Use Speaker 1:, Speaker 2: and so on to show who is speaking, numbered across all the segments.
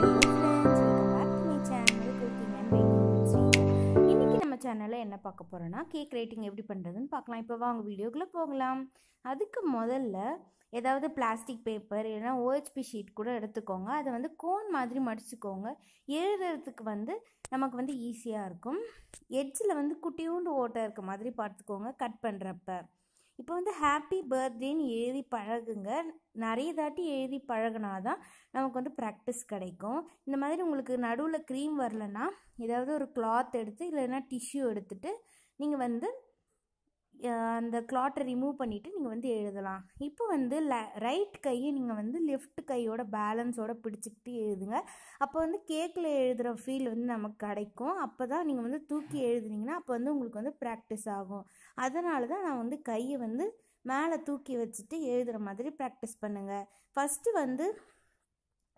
Speaker 1: channel இன்றைக்கி நம்ம சேனலில் என்ன பார்க்க போகிறோன்னா கேக் ரேட்டிங் எப்படி பண்ணுறதுன்னு பார்க்கலாம் இப்போ வாங்க வீடியோக்குள்ளே போகலாம் அதுக்கு முதல்ல ஏதாவது பிளாஸ்டிக் பேப்பர் இல்லைன்னா ஓஹெச்பி ஷீட் கூட எடுத்துக்கோங்க அதை வந்து கோன் மாதிரி மடிச்சுக்கோங்க எழுதுறதுக்கு வந்து நமக்கு வந்து ஈஸியாக இருக்கும் எட்ஜில் வந்து குட்டியூண்டு ஓட்டை இருக்க மாதிரி பார்த்துக்கோங்க கட் பண்ணுறப்ப இப்போ வந்து ஹாப்பி பர்த்டேன்னு எழுதி பழகுங்க நிறைய தாட்டி எழுதி பழகினாதான் தான் நமக்கு வந்து ப்ராக்டிஸ் கிடைக்கும் இந்த மாதிரி உங்களுக்கு நடுவில் க்ரீம் வரலன்னா ஏதாவது ஒரு கிளாத் எடுத்து இல்லைன்னா டிஷ்யூ எடுத்துகிட்டு நீங்கள் வந்து அந்த கிளாட்டை ரிமூவ் பண்ணிவிட்டு நீங்கள் வந்து எழுதலாம் இப்போ வந்து ல ரைட் கையை நீங்கள் வந்து லெஃப்ட் கையோட பேலன்ஸோட பிடிச்சிக்கிட்டு எழுதுங்க அப்போ வந்து கேக்கில் எழுதுகிற ஃபீல் வந்து நமக்கு கிடைக்கும் அப்போ தான் நீங்கள் வந்து தூக்கி எழுதுனீங்கன்னா அப்போ வந்து உங்களுக்கு வந்து ப்ராக்டிஸ் ஆகும் அதனால தான் நான் வந்து கையை வந்து மேலே தூக்கி வச்சுட்டு எழுதுகிற மாதிரி ப்ராக்டிஸ் பண்ணுங்கள் ஃபஸ்ட்டு வந்து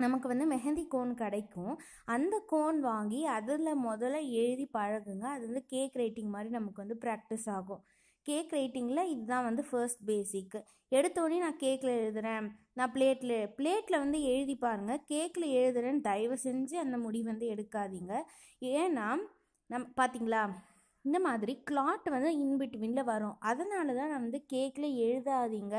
Speaker 1: நமக்கு வந்து மெஹந்தி கோன் கிடைக்கும் அந்த கோன் வாங்கி அதில் முதல்ல எழுதி பழகுங்க அது வந்து கேக் ரைட்டிங் மாதிரி நமக்கு வந்து ப்ராக்டிஸ் ஆகும் கேக் ரைட்டிங்கில் இதுதான் வந்து ஃபர்ஸ்ட் பேசிக்கு எடுத்தோடனே நான் கேக்கில் எழுதுகிறேன் நான் பிளேட்டில் பிளேட்டில் வந்து எழுதி பாருங்கள் கேக்கில் எழுதுகிறேன்னு தயவு செஞ்சு அந்த முடிவு வந்து எடுக்காதீங்க ஏன்னா நம் பார்த்தீங்களா இந்த மாதிரி கிளாட் வந்து இன்பிட்வீனில் வரும் அதனால தான் நான் வந்து கேக்கில் எழுதாதீங்க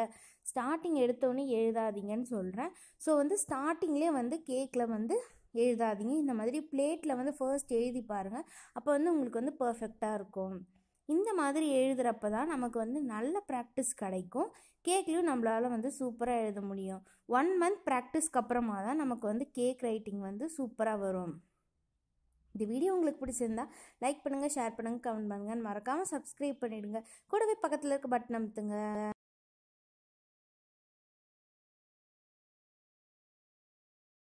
Speaker 1: ஸ்டார்டிங் எடுத்தோடனே எழுதாதீங்கன்னு சொல்கிறேன் ஸோ வந்து ஸ்டார்டிங்லேயே வந்து கேக்கில் வந்து எழுதாதீங்க இந்த மாதிரி பிளேட்டில் வந்து ஃபர்ஸ்ட் எழுதி பாருங்கள் அப்போ வந்து உங்களுக்கு வந்து பர்ஃபெக்டாக இருக்கும் இந்த மாதிரி எழுதுகிறப்ப தான் நமக்கு வந்து நல்ல ப்ராக்டிஸ் கிடைக்கும் கேக்லேயும் நம்மளால் வந்து சூப்பராக எழுத முடியும் ஒன் மந்த் ப்ராக்டிஸ்க்கு அப்புறமா தான் நமக்கு வந்து கேக் ரைட்டிங் வந்து சூப்பராக வரும் இந்த வீடியோ உங்களுக்கு பிடிச்சிருந்தா லைக் பண்ணுங்கள் ஷேர் பண்ணுங்கள் கமெண்ட் பண்ணுங்கன்னு மறக்காமல் சப்ஸ்கிரைப் பண்ணிவிடுங்க கூடவே பக்கத்தில் இருக்க பட்டன் அமுத்துங்க